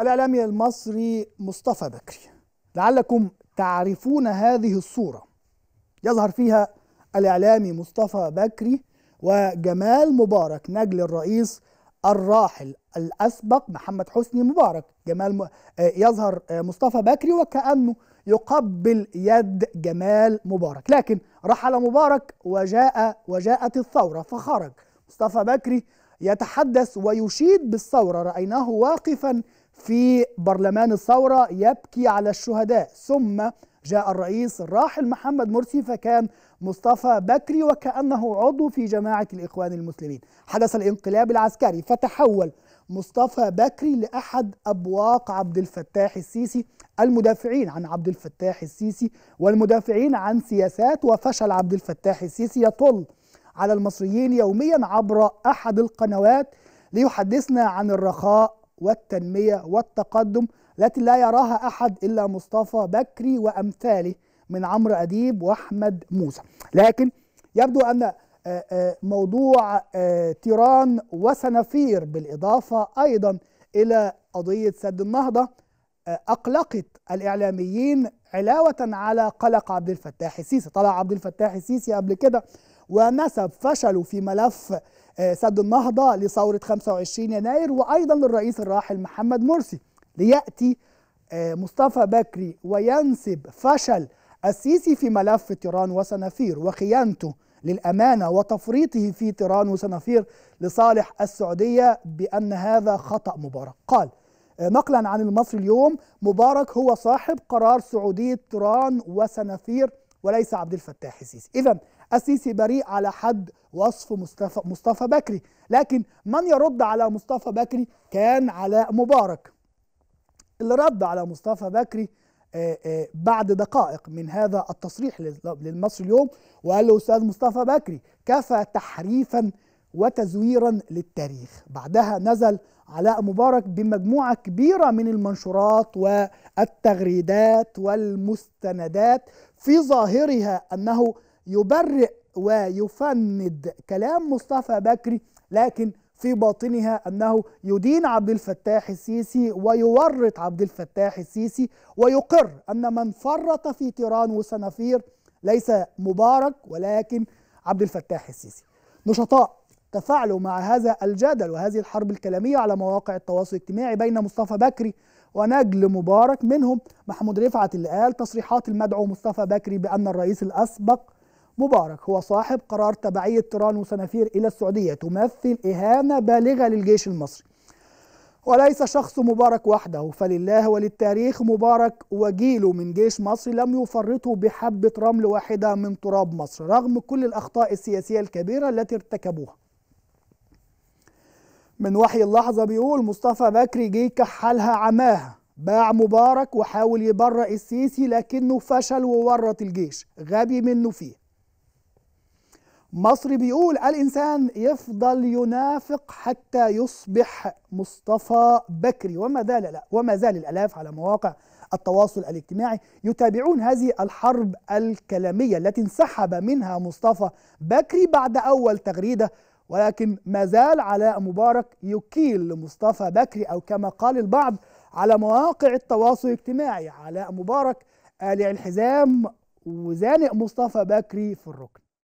الإعلامي المصري مصطفى بكري لعلكم تعرفون هذه الصورة يظهر فيها الإعلامي مصطفى بكري وجمال مبارك نجل الرئيس الراحل الأسبق محمد حسني مبارك جمال م... آه، يظهر آه، مصطفى بكري وكأنه يقبل يد جمال مبارك لكن رحل مبارك وجاء وجاءت الثورة فخرج مصطفى بكري يتحدث ويشيد بالثورة رأيناه واقفا في برلمان الثورة يبكي على الشهداء ثم جاء الرئيس الراحل محمد مرسي فكان مصطفى بكري وكأنه عضو في جماعة الإخوان المسلمين حدث الانقلاب العسكري فتحول مصطفى بكري لأحد أبواق عبد الفتاح السيسي المدافعين عن عبد الفتاح السيسي والمدافعين عن سياسات وفشل عبد الفتاح السيسي يطل على المصريين يوميا عبر أحد القنوات ليحدثنا عن الرخاء والتنمية والتقدم التي لا يراها أحد إلا مصطفى بكري وأمثاله من عمرو أديب وأحمد موسى لكن يبدو أن آه، آه، موضوع آه، تيران وسنافير بالإضافة أيضا إلى قضية سد النهضة أقلقت الإعلاميين علاوة على قلق عبد الفتاح السيسي طلع عبد الفتاح السيسي قبل كده ونسب فشله في ملف آه، سد النهضة لثورة 25 يناير وأيضا للرئيس الراحل محمد مرسي ليأتي آه، مصطفى بكري وينسب فشل السيسي في ملف تيران وسنافير وخيانته للأمانة وتفريطه في تيران وسنافير لصالح السعودية بأن هذا خطأ مبارك قال آه، نقلا عن المصري اليوم مبارك هو صاحب قرار سعودية تيران وسنافير وليس عبد الفتاح السيسي إذا السيسي بريء على حد وصف مصطفى, مصطفى بكري لكن من يرد على مصطفى بكري كان علاء مبارك اللي رد على مصطفى بكري آه، آه، بعد دقائق من هذا التصريح للمصري اليوم وقال له أستاذ مصطفى بكري كفى تحريفا وتزويرا للتاريخ بعدها نزل علاء مبارك بمجموعة كبيرة من المنشورات والتغريدات والمستندات في ظاهرها أنه يبرئ ويفند كلام مصطفى بكري لكن في باطنها أنه يدين عبد الفتاح السيسي ويورط عبد الفتاح السيسي ويقر أن من فرط في تيران وسنافير ليس مبارك ولكن عبد الفتاح السيسي نشطاء تفاعلوا مع هذا الجدل وهذه الحرب الكلامية على مواقع التواصل الاجتماعي بين مصطفى بكري ونجل مبارك منهم محمود رفعت اللي قال تصريحات المدعو مصطفى بكري بأن الرئيس الأسبق مبارك هو صاحب قرار تبعية طيران وسنافير إلى السعودية تمثل إهانة بالغة للجيش المصري وليس شخص مبارك وحده فلله وللتاريخ مبارك وجيله من جيش مصر لم يفرطوا بحبة رمل واحدة من تراب مصر رغم كل الأخطاء السياسية الكبيرة التي ارتكبوها من وحي اللحظة بيقول مصطفى بكري جه كحلها عماها باع مبارك وحاول يبرئ السيسي لكنه فشل وورط الجيش غبي منه فيه مصري بيقول الإنسان يفضل ينافق حتى يصبح مصطفى بكري وما زال لا وما زال الآلاف على مواقع التواصل الاجتماعي يتابعون هذه الحرب الكلامية التي انسحب منها مصطفى بكري بعد أول تغريدة ولكن ما زال علاء مبارك يكيل لمصطفى بكري أو كما قال البعض على مواقع التواصل الاجتماعي علاء مبارك قالع الحزام وزانق مصطفى بكري في الركن